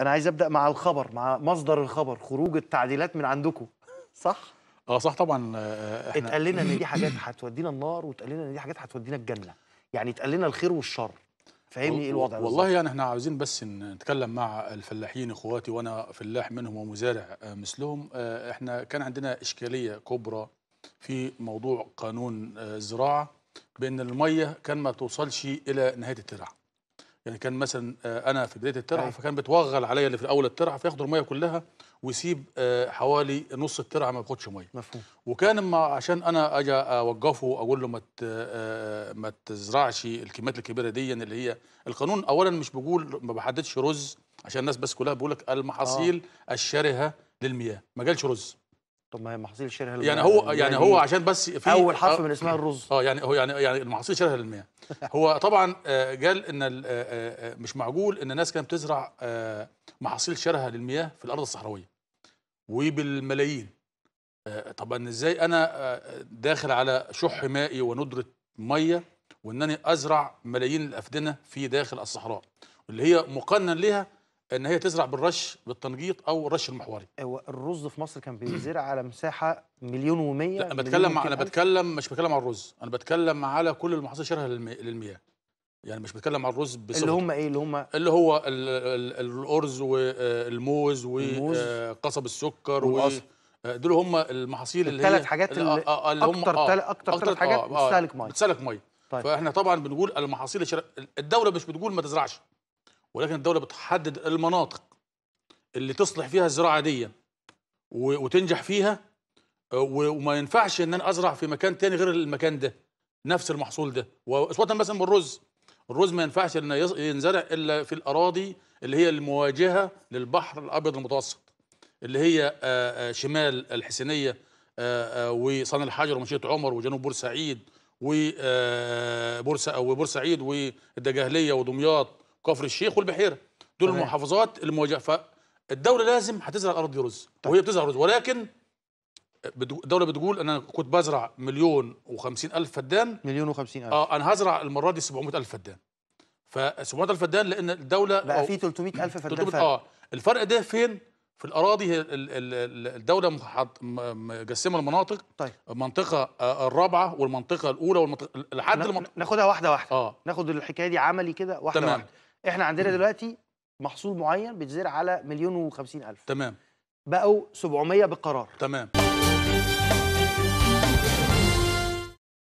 انا عايز ابدا مع الخبر مع مصدر الخبر خروج التعديلات من عندكم صح اه صح طبعا آه، احنا اتقال لنا ان دي حاجات هتودينا النار واتقال لنا ان دي حاجات هتودينا الجنه يعني اتقال لنا الخير والشر فاهمني ايه الوضع والله بالزبط. يعني احنا عاوزين بس نتكلم مع الفلاحين اخواتي وانا فلاح منهم ومزارع آه، مثلهم آه، احنا كان عندنا اشكاليه كبرى في موضوع قانون الزراعه بان الميه كان ما توصلش الى نهايه الترعه يعني كان مثلا آه، انا في بدايه الترعه فكان بتوغل عليا اللي في اول الترعه فياخد الميه كلها ويسيب آه، حوالي نص الترعه ما بياخدش ميه مفهوم وكان ما عشان انا اجي اوقفه اقول له ما آه، ما تزرعش الكميات الكبيره دي اللي هي القانون اولا مش بيقول ما بحددش رز عشان الناس بس كلها بيقول لك المحاصيل آه. الشرهه للمياه ما قالش رز طب ما هي محاصيل شبه المياه يعني هو يعني هو عشان بس في اول حرف آه. من اسمها الرز اه يعني هو يعني يعني المحاصيل شبه المياه هو طبعا آه، قال ان آه، مش معقول ان الناس كانت بتزرع محاصيل شرهه للمياه في الارض الصحراويه وبالملايين طبعا ازاي انا داخل على شح مائي وندره ميه وانني ازرع ملايين الافدنه في داخل الصحراء اللي هي مقنن لها ان هي تزرع بالرش بالتنقيط او الرش المحوري هو الرز في مصر كان بيزرع على مساحه مليون و100 لا انا بتكلم انا بتكلم مش بتكلم على الرز انا بتكلم على كل المحاصيل شرها للمياه يعني مش بتكلم على الرز بس اللي هم ايه اللي هم اللي هو الـ الـ الارز والموز آه، وقصب آه، السكر والقصب آه، دول هم المحاصيل اللي هي الثلاث حاجات اللي, اللي, آه هم اكتر اكتر ثلاث حاجات آه بتستهلك ميه بتستهلك ميه طيب. فاحنا طبعا بنقول المحاصيل الدوله مش بتقول ما تزرعش ولكن الدوله بتحدد المناطق اللي تصلح فيها الزراعه دي وتنجح فيها آه، وما ينفعش ان انا ازرع في مكان تاني غير المكان ده نفس المحصول ده واسوه مثلا بالرز الرز ما ينفعش ان ينزرع الا في الاراضي اللي هي المواجهه للبحر الابيض المتوسط اللي هي آه، آه، شمال الحسينيه وصن الحجر ومشيط عمر وجنوب بورسعيد وبورسعيد والدجاهليه ودمياط كفر الشيخ والبحيره دول المحافظات المواجهه فالدوله لازم هتزرع الارض دي رز طيب. وهي بتزرع رز ولكن الدوله بتقول انا كنت بزرع مليون و50 الف فدان مليون و50 الف اه انا هزرع المره دي 700 الف فدان ف 700 الف فدان لان الدوله بقى في 300 الف فدان 300 اه الفرق ده فين في الاراضي الدوله مقسمه المناطق طيب المنطقه آه، الرابعه والمنطقه الاولى والمنطقه لحد المنطقه ناخدها واحده واحده اه ناخد الحكايه دي عملي كده واحده تمام واحده احنا عندنا دلوقتي محصول معين بيتزرع على مليون و 50 ألف تمام بقوا 700 بقرار تمام